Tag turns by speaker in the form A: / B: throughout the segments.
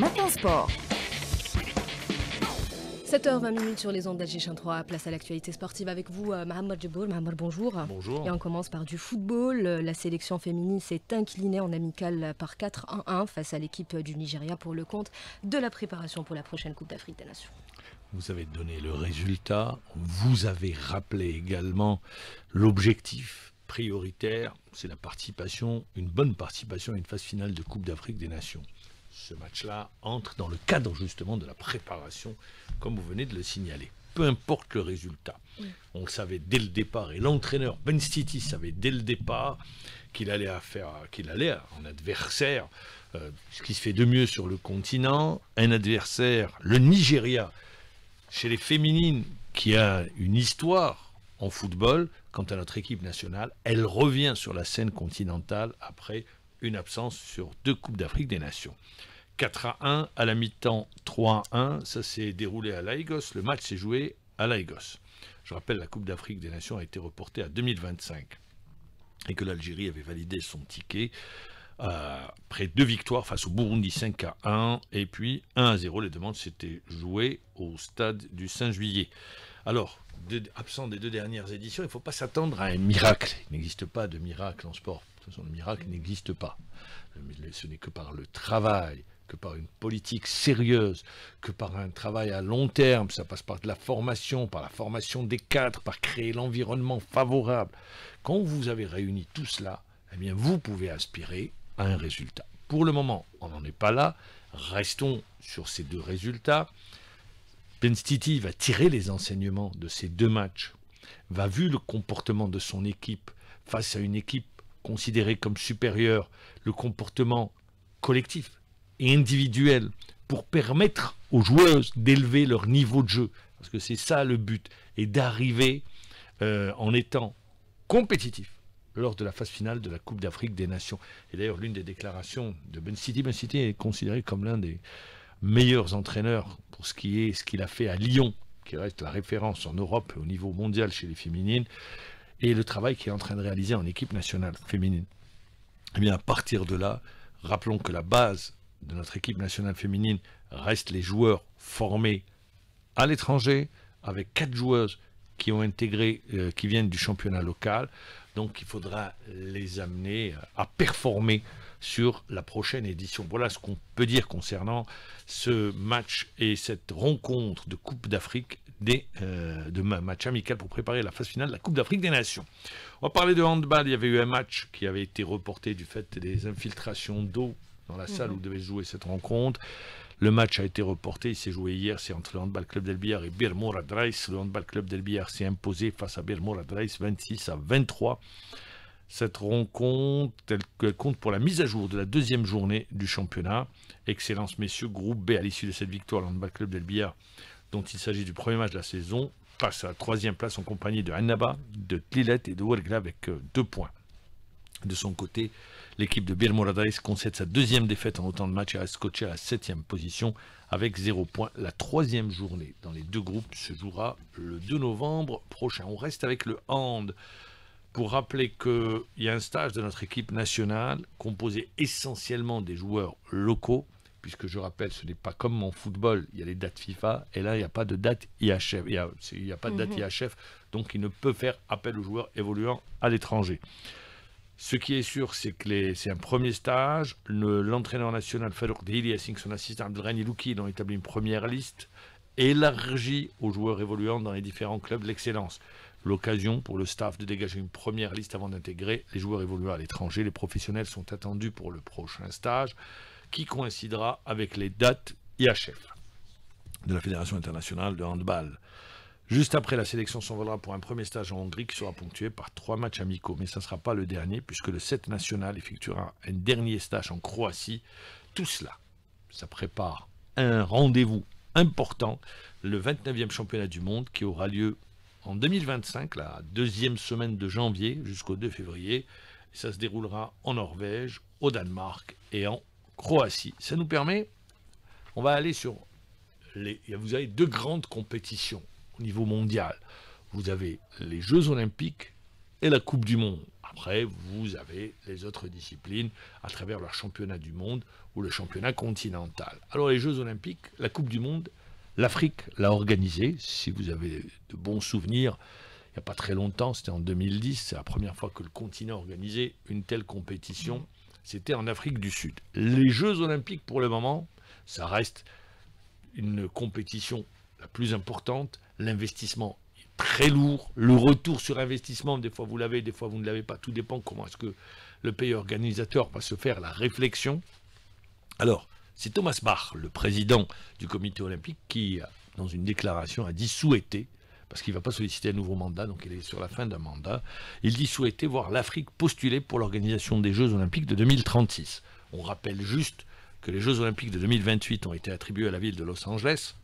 A: Matin Sport. 7h20 sur les ondes d'Algéchin 3, place à l'actualité sportive avec vous, euh, Mohamed Djeboul. Mohamed, bonjour. Bonjour. Et on commence par du football. Euh, la sélection féminine s'est inclinée en amicale par 4-1-1 face à l'équipe du Nigeria pour le compte de la préparation pour la prochaine Coupe d'Afrique des Nations. Vous avez donné le résultat, vous avez rappelé également l'objectif prioritaire, c'est la participation, une bonne participation à une phase finale de Coupe d'Afrique des Nations ce match-là entre dans le cadre justement de la préparation, comme vous venez de le signaler. Peu importe le résultat. On le savait dès le départ, et l'entraîneur Ben City savait dès le départ qu'il allait à faire, qu'il un adversaire, euh, ce qui se fait de mieux sur le continent, un adversaire, le Nigeria, chez les féminines, qui a une histoire en football, quant à notre équipe nationale, elle revient sur la scène continentale après une absence sur deux Coupes d'Afrique des Nations. 4 à 1, à la mi-temps 3 à 1, ça s'est déroulé à Lagos, le match s'est joué à Lagos. Je rappelle, la Coupe d'Afrique des Nations a été reportée à 2025 et que l'Algérie avait validé son ticket après deux victoires face au Burundi 5 à 1 et puis 1 à 0. Les demandes s'étaient jouées au stade du 5 juillet. Alors, absent des deux dernières éditions, il ne faut pas s'attendre à un miracle. Il n'existe pas de miracle en sport le miracle n'existe pas. Ce n'est que par le travail, que par une politique sérieuse, que par un travail à long terme, ça passe par de la formation, par la formation des cadres, par créer l'environnement favorable. Quand vous avez réuni tout cela, eh bien vous pouvez aspirer à un résultat. Pour le moment, on n'en est pas là. Restons sur ces deux résultats. Ben Stiti va tirer les enseignements de ces deux matchs, va vu le comportement de son équipe face à une équipe considérer comme supérieur le comportement collectif et individuel pour permettre aux joueuses d'élever leur niveau de jeu. Parce que c'est ça le but, et d'arriver euh, en étant compétitif lors de la phase finale de la Coupe d'Afrique des Nations. Et d'ailleurs, l'une des déclarations de Ben City, Ben City est considéré comme l'un des meilleurs entraîneurs pour ce qui est ce qu'il a fait à Lyon, qui reste la référence en Europe et au niveau mondial chez les féminines et le travail qui est en train de réaliser en équipe nationale féminine. Eh bien, à partir de là, rappelons que la base de notre équipe nationale féminine reste les joueurs formés à l'étranger, avec quatre joueuses qui ont intégré, euh, qui viennent du championnat local. Donc, il faudra les amener euh, à performer sur la prochaine édition. Voilà ce qu'on peut dire concernant ce match et cette rencontre de Coupe d'Afrique des, euh, de match amical pour préparer la phase finale de la Coupe d'Afrique des Nations. On va parler de handball, il y avait eu un match qui avait été reporté du fait des infiltrations d'eau dans la salle mhm. où devait se jouer cette rencontre. Le match a été reporté, il s'est joué hier, c'est entre le Handball Club del Biar et Birmora Dreis. Le Handball Club del Biar s'est imposé face à Birmora Dreis 26 à 23. Cette rencontre, elle, compte pour la mise à jour de la deuxième journée du championnat. Excellence, messieurs, groupe B à l'issue de cette victoire, le Handball Club del Biar dont il s'agit du premier match de la saison, passe à la troisième place en compagnie de Annaba, de Tlilet et de Wergla avec euh, deux points. De son côté, l'équipe de Bir concède sa deuxième défaite en autant de matchs et reste coachée à la septième position avec zéro point. La troisième journée dans les deux groupes se jouera le 2 novembre prochain. On reste avec le hand pour rappeler qu'il y a un stage de notre équipe nationale composé essentiellement des joueurs locaux puisque je rappelle, ce n'est pas comme en football, il y a les dates FIFA, et là, il n'y a pas de date IHF. Il n'y a, pas de date mhm. IHF, donc il ne peut faire appel aux joueurs évoluant à l'étranger. Ce qui est sûr, c'est que c'est un premier stage. L'entraîneur national Farouk Dhili ainsi que son assistant Abdelrani Luki, ont établi une première liste élargie aux joueurs évoluant dans les différents clubs d'excellence. l'excellence. L'occasion pour le staff de dégager une première liste avant d'intégrer les joueurs évoluant à l'étranger. Les professionnels sont attendus pour le prochain stage qui coïncidera avec les dates IHF de la Fédération internationale de handball. Juste après, la sélection s'envolera pour un premier stage en Hongrie qui sera ponctué par trois matchs amicaux. Mais ça ne sera pas le dernier puisque le 7 national effectuera un dernier stage en Croatie. Tout cela, ça prépare un rendez-vous important, le 29e championnat du monde qui aura lieu en 2025, la deuxième semaine de janvier jusqu'au 2 février. ça se déroulera en Norvège, au Danemark et en Croatie. Ça nous permet, on va aller sur les... Vous avez deux grandes compétitions au niveau mondial. Vous avez les Jeux Olympiques et la Coupe du Monde. Après, vous avez les autres disciplines à travers leur championnat du monde ou le championnat continental. Alors les Jeux Olympiques, la Coupe du Monde, l'Afrique l'a organisée. Si vous avez de bons souvenirs, il n'y a pas très longtemps, c'était en 2010, c'est la première fois que le continent organisait une telle compétition c'était en Afrique du Sud. Les Jeux olympiques, pour le moment, ça reste une compétition la plus importante. L'investissement est très lourd. Le retour sur investissement, des fois vous l'avez, des fois vous ne l'avez pas. Tout dépend comment est-ce que le pays organisateur va se faire la réflexion. Alors, c'est Thomas Bach, le président du comité olympique, qui, dans une déclaration, a dit souhaiter parce qu'il ne va pas solliciter un nouveau mandat, donc il est sur la fin d'un mandat. Il dit souhaiter voir l'Afrique postuler pour l'organisation des Jeux Olympiques de 2036. On rappelle juste que les Jeux Olympiques de 2028 ont été attribués à la ville de Los Angeles,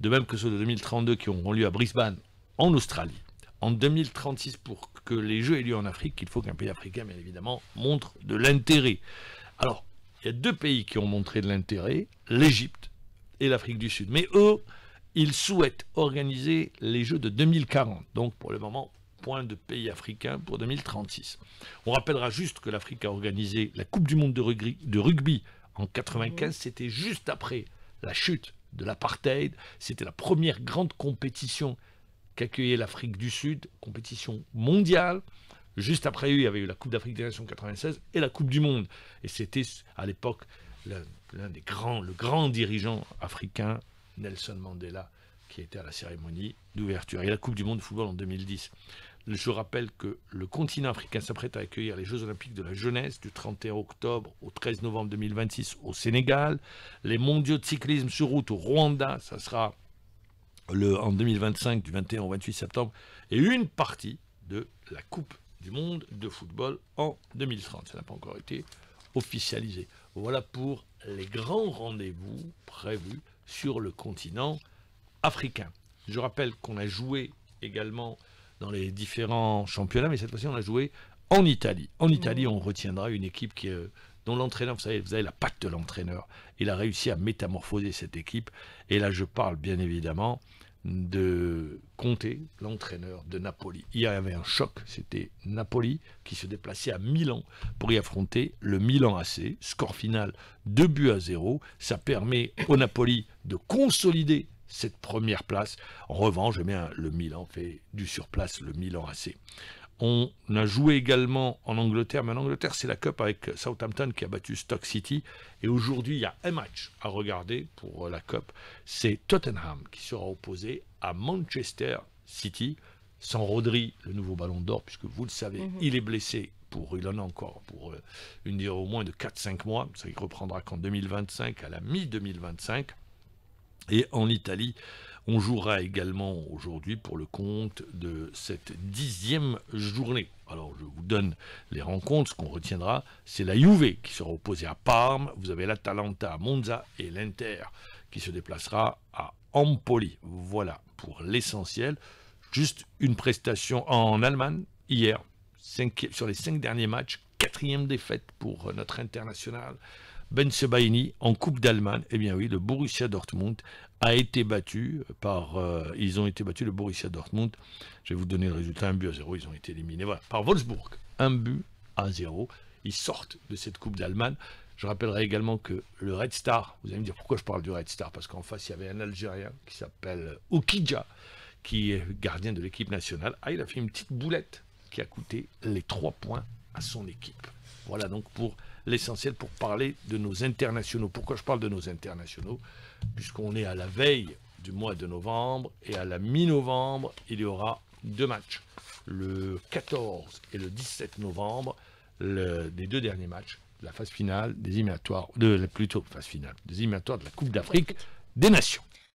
A: de même que ceux de 2032 qui auront lieu à Brisbane, en Australie. En 2036, pour que les Jeux aient lieu en Afrique, il faut qu'un pays africain, bien évidemment, montre de l'intérêt. Alors, il y a deux pays qui ont montré de l'intérêt, l'Égypte et l'Afrique du Sud. Mais eux, il souhaite organiser les Jeux de 2040. Donc pour le moment, point de pays africain pour 2036. On rappellera juste que l'Afrique a organisé la Coupe du Monde de rugby, de rugby en 95. Mmh. C'était juste après la chute de l'apartheid. C'était la première grande compétition qu'accueillait l'Afrique du Sud, compétition mondiale. Juste après, il y avait eu la Coupe d'Afrique des Nations 96 et la Coupe du Monde. Et c'était à l'époque l'un des grands, le grand dirigeant africain Nelson Mandela, qui était à la cérémonie d'ouverture. Et la Coupe du Monde de football en 2010. Je rappelle que le continent africain s'apprête à accueillir les Jeux Olympiques de la jeunesse du 31 octobre au 13 novembre 2026 au Sénégal. Les mondiaux de cyclisme sur route au Rwanda, ça sera le, en 2025 du 21 au 28 septembre. Et une partie de la Coupe du Monde de football en 2030. Ça n'a pas encore été officialisé. Voilà pour les grands rendez-vous prévus sur le continent africain. Je rappelle qu'on a joué également dans les différents championnats, mais cette fois-ci, on a joué en Italie. En Italie, on retiendra une équipe euh, dont l'entraîneur, vous savez, vous avez la patte de l'entraîneur. Il a réussi à métamorphoser cette équipe. Et là, je parle bien évidemment de compter l'entraîneur de Napoli. Il y avait un choc, c'était Napoli qui se déplaçait à Milan pour y affronter le Milan AC. Score final 2 buts à 0. Ça permet au Napoli de consolider cette première place. En revanche, eh le Milan fait du surplace, le Milan AC. On a joué également en Angleterre, mais en Angleterre, c'est la Cup avec Southampton qui a battu Stock City. Et aujourd'hui, il y a un match à regarder pour la Cup. C'est Tottenham qui sera opposé à Manchester City. Sans Rodri, le nouveau ballon d'or, puisque vous le savez, mhm. il est blessé pour, il en a encore pour euh, une durée au moins de 4-5 mois. Ça, il reprendra qu'en 2025, à la mi-2025. Et en Italie, on jouera également aujourd'hui pour le compte de cette dixième journée. Alors je vous donne les rencontres, ce qu'on retiendra, c'est la Juve qui sera opposée à Parme, vous avez l'Atalanta à Monza et l'Inter qui se déplacera à Empoli. Voilà pour l'essentiel. Juste une prestation en Allemagne hier, sur les cinq derniers matchs, quatrième défaite pour notre international ben Sebaini en Coupe d'Allemagne. Eh bien oui, le Borussia Dortmund a été battu par. Euh, ils ont été battus, le Borussia Dortmund. Je vais vous donner le résultat un but à zéro. Ils ont été éliminés voilà, par Wolfsburg. Un but à zéro. Ils sortent de cette Coupe d'Allemagne. Je rappellerai également que le Red Star, vous allez me dire pourquoi je parle du Red Star, parce qu'en face, il y avait un Algérien qui s'appelle Okidja, qui est gardien de l'équipe nationale. Ah, il a fait une petite boulette qui a coûté les trois points à son équipe. Voilà donc pour l'essentiel pour parler de nos internationaux. Pourquoi je parle de nos internationaux Puisqu'on est à la veille du mois de novembre et à la mi-novembre, il y aura deux matchs. Le 14 et le 17 novembre, les deux derniers matchs la phase finale des éliminatoires, de, plutôt phase finale, des éliminatoires de la Coupe d'Afrique des Nations.